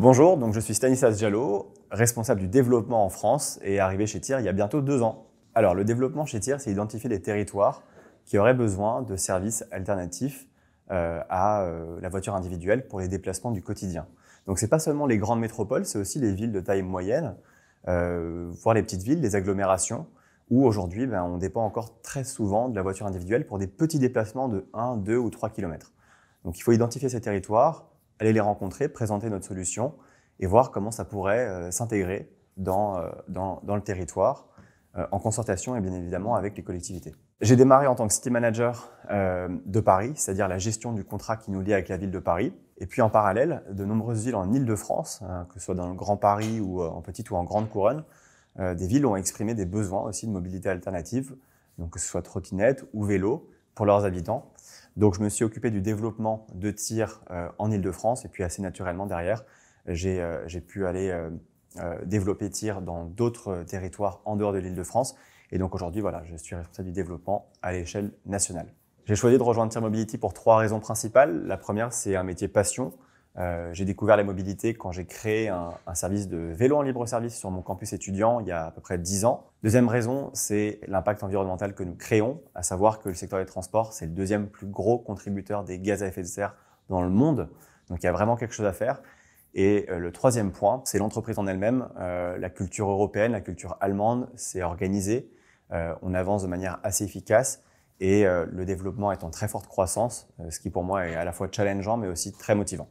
Bonjour, donc je suis Stanislas Jallo, responsable du développement en France et arrivé chez TIR il y a bientôt deux ans. Alors le développement chez TIR, c'est identifier les territoires qui auraient besoin de services alternatifs euh, à euh, la voiture individuelle pour les déplacements du quotidien. Donc n'est pas seulement les grandes métropoles, c'est aussi les villes de taille moyenne, euh, voire les petites villes, les agglomérations, où aujourd'hui ben, on dépend encore très souvent de la voiture individuelle pour des petits déplacements de 1, 2 ou 3 km. Donc il faut identifier ces territoires, aller les rencontrer, présenter notre solution et voir comment ça pourrait euh, s'intégrer euh, dans, dans, le territoire, euh, en concertation et bien évidemment avec les collectivités. J'ai démarré en tant que city manager de Paris, c'est-à-dire la gestion du contrat qui nous lie avec la ville de Paris. Et puis en parallèle, de nombreuses villes en Île-de-France, hein, que ce soit dans le Grand Paris ou en petite ou en grande couronne, des villes ont exprimé des besoins aussi de mobilité alternative, donc que ce soit trottinette ou vélo pour leurs habitants. Donc je me suis occupé du développement de TIR euh, en Ile-de-France et puis assez naturellement derrière, j'ai euh, pu aller euh, développer TIR dans d'autres territoires en dehors de l'Île-de-France. Et donc aujourd'hui, voilà, je suis responsable du développement à l'échelle nationale. J'ai choisi de rejoindre Tier Mobility pour trois raisons principales. La première, c'est un métier passion. Euh, j'ai découvert la mobilité quand j'ai créé un, service de vélo en libre service sur mon campus étudiant il y a à peu près 10 ans. Deuxième raison, c'est l'impact environnemental que nous créons, à savoir que le secteur des transports, c'est le deuxième plus gros contributeur des gaz à effet de serre dans le monde. Donc il y a vraiment quelque chose à faire. Et euh, le troisième point, c'est l'entreprise en elle-même. Euh, la culture européenne, la culture allemande, c'est organisé. on avance de manière assez efficace et le développement est en très forte croissance, ce qui pour moi est à la fois challengeant mais aussi très motivant.